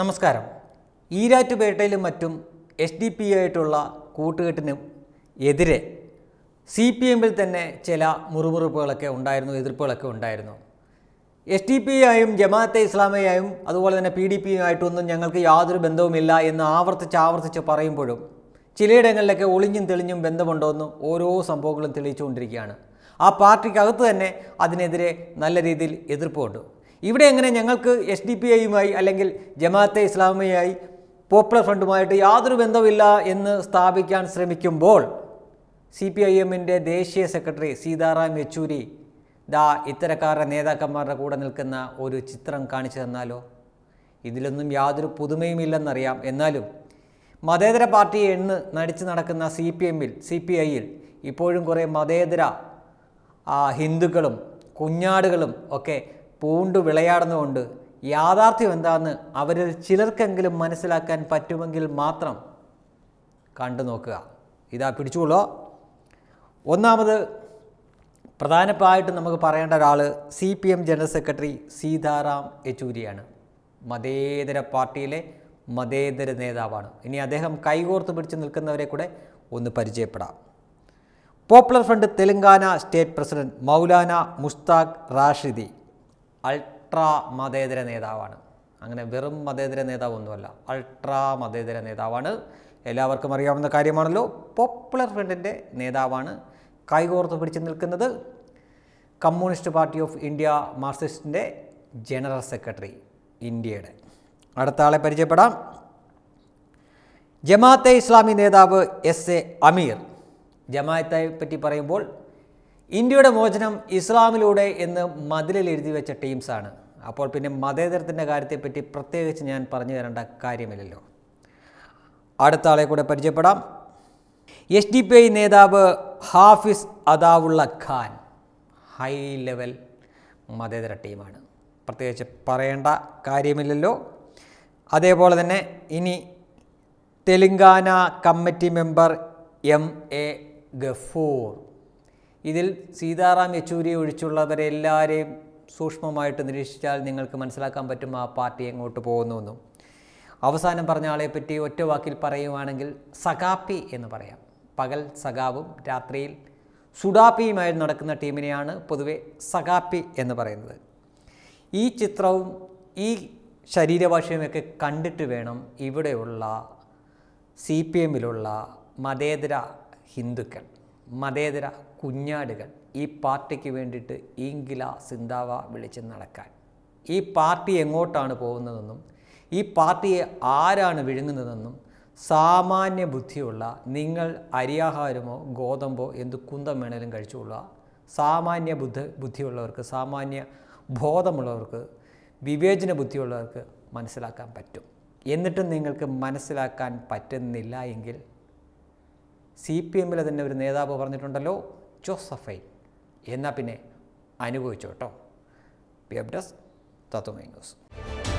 നമസ്കാരം ഈരാറ്റുപേട്ടയിലും മറ്റും S D P ആയിട്ടുള്ള കൂട്ടുകെട്ടിനും എതിരെ സി പി എമ്മിൽ തന്നെ ചില മുറിമുറുപ്പുകളൊക്കെ ഉണ്ടായിരുന്നു എതിർപ്പുകളൊക്കെ ഉണ്ടായിരുന്നു എസ് ഡി പി ആയും ജമാഅത്തെ ഇസ്ലാമിയായും അതുപോലെ തന്നെ പി ഡി ആയിട്ടൊന്നും ഞങ്ങൾക്ക് യാതൊരു ബന്ധവുമില്ല എന്ന് ആവർത്തിച്ച് ആവർത്തിച്ച് പറയുമ്പോഴും ചിലയിടങ്ങളിലൊക്കെ ഒളിഞ്ഞും തെളിഞ്ഞും ബന്ധമുണ്ടോയെന്ന് ഓരോ സംഭവങ്ങളും തെളിയിച്ചുകൊണ്ടിരിക്കുകയാണ് ആ പാർട്ടിക്കകത്ത് തന്നെ അതിനെതിരെ നല്ല രീതിയിൽ എതിർപ്പുണ്ട് ഇവിടെ എങ്ങനെ ഞങ്ങൾക്ക് എസ് ഡി പി ഐയുമായി അല്ലെങ്കിൽ ജമാഅത്തെ ഇസ്ലാമിയായി പോപ്പുലർ ഫ്രണ്ടുമായിട്ട് യാതൊരു ബന്ധമില്ല എന്ന് സ്ഥാപിക്കാൻ ശ്രമിക്കുമ്പോൾ സി പി ഐ എമ്മിൻ്റെ ദേശീയ സെക്രട്ടറി സീതാറാം യെച്ചൂരി ദാ ഇത്തരക്കാരുടെ നേതാക്കന്മാരുടെ കൂടെ നിൽക്കുന്ന ഒരു ചിത്രം കാണിച്ചു തന്നാലോ ഇതിലൊന്നും യാതൊരു ഇല്ലെന്നറിയാം എന്നാലും മതേതര പാർട്ടിയെ എന്ന് നടിച്ചു നടക്കുന്ന സി പി എമ്മിൽ സി പി ഐയിൽ ഇപ്പോഴും കുറേ മതേതര ഹിന്ദുക്കളും കുഞ്ഞാടുകളും ഒക്കെ പൂണ്ടു വിളയാടുന്നുകൊണ്ട് യാഥാർത്ഥ്യം എന്താണെന്ന് അവരിൽ ചിലർക്കെങ്കിലും മനസ്സിലാക്കാൻ പറ്റുമെങ്കിൽ മാത്രം കണ്ടു നോക്കുക ഇതാ പിടിച്ചുകൊള്ളോ ഒന്നാമത് പ്രധാനമായിട്ടും നമുക്ക് പറയേണ്ട ഒരാൾ C P M general secretary Sitaram യെച്ചൂരിയാണ് മതേതര പാർട്ടിയിലെ മതേതര നേതാവാണ് ഇനി അദ്ദേഹം കൈകോർത്ത് പിടിച്ച് നിൽക്കുന്നവരെ കൂടെ ഒന്ന് പരിചയപ്പെടാം popular front Telangana state president Maulana Mushtaq Rashidi ultra മതേതര നേതാവാണ് അങ്ങനെ വെറും മതേതര നേതാവൊന്നുമല്ല അൾട്രാ മതേതര നേതാവാണ് എല്ലാവർക്കും അറിയാവുന്ന കാര്യമാണല്ലോ പോപ്പുലർ ഫ്രണ്ടിൻ്റെ നേതാവാണ് കൈകോർത്ത് പിടിച്ചു നിൽക്കുന്നത് കമ്മ്യൂണിസ്റ്റ് പാർട്ടി ഓഫ് ഇന്ത്യ മാർസിസ്റ്റിൻ്റെ ജനറൽ സെക്രട്ടറി ഇന്ത്യയുടെ അടുത്ത ആളെ പരിചയപ്പെടാം ജമാഅത്തെ ഇസ്ലാമി നേതാവ് എസ് എ അമീർ ജമാഅത്തെ പറ്റി പറയുമ്പോൾ ഇന്ത്യയുടെ മോചനം ഇസ്ലാമിലൂടെ എന്ന് മതിലിൽ എഴുതി വെച്ച ടീംസാണ് അപ്പോൾ പിന്നെ മതേതരത്തിൻ്റെ കാര്യത്തെപ്പറ്റി പ്രത്യേകിച്ച് ഞാൻ പറഞ്ഞു തരേണ്ട കാര്യമില്ലല്ലോ അടുത്ത ആളെ കൂടെ പരിചയപ്പെടാം എച്ച് ഡി പി ഐ നേതാവ് ഹാഫിസ് അദാവുള്ള ഖാൻ ഹൈ ലെവൽ മതേതര ടീമാണ് പ്രത്യേകിച്ച് പറയേണ്ട കാര്യമില്ലല്ലോ അതേപോലെ തന്നെ ഇനി Telangana committee member M A Gafoor ഇതിൽ സീതാറാം യെച്ചൂരി ഒഴിച്ചുള്ളവരെ എല്ലാവരെയും സൂക്ഷ്മമായിട്ട് നിരീക്ഷിച്ചാൽ നിങ്ങൾക്ക് മനസ്സിലാക്കാൻ പറ്റും ആ പാർട്ടി എങ്ങോട്ട് പോകുന്നുവെന്നും അവസാനം പറഞ്ഞ പറ്റി ഒറ്റ വാക്കിൽ പറയുവാണെങ്കിൽ സഖാപ്പി എന്ന് പറയാം പകൽ സഖാവും രാത്രിയിൽ സുഡാപ്പിയുമായി നടക്കുന്ന ടീമിനെയാണ് പൊതുവെ സഖാപ്പി എന്ന് പറയുന്നത് ഈ ചിത്രവും ഈ ശരീരഭാഷയുമൊക്കെ കണ്ടിട്ട് വേണം ഇവിടെയുള്ള സി പി എമ്മിലുള്ള മതേതര ഹിന്ദുക്കൾ മതേതര കുഞ്ഞാടുകൾ ഈ പാർട്ടിക്ക് വേണ്ടിയിട്ട് ഈങ്കില സിന്താവ വിളിച്ച് നടക്കാൻ ഈ പാർട്ടി എങ്ങോട്ടാണ് പോകുന്നതെന്നും ഈ പാർട്ടിയെ ആരാണ് വിഴുങ്ങുന്നതെന്നും സാമാന്യ ബുദ്ധിയുള്ള നിങ്ങൾ അരിയാഹാരമോ ഗോതമ്പോ എന്ത് കുന്തം വേണേലും കഴിച്ചുകൊള്ളുക സാമാന്യ ബുദ്ധ ബുദ്ധിയുള്ളവർക്ക് സാമാന്യ ബോധമുള്ളവർക്ക് വിവേചന ബുദ്ധിയുള്ളവർക്ക് മനസ്സിലാക്കാൻ പറ്റും എന്നിട്ടും നിങ്ങൾക്ക് മനസ്സിലാക്കാൻ പറ്റുന്നില്ല എങ്കിൽ സി പി എമ്മിലെ തന്നെ ഒരു നേതാവ് പറഞ്ഞിട്ടുണ്ടല്ലോ ജോസഫൈ എന്നാൽ പിന്നെ അനുഭവിച്ചു കേട്ടോ പി എഫ് ഡെസ്ക് തത്വമേ ന്യൂസ്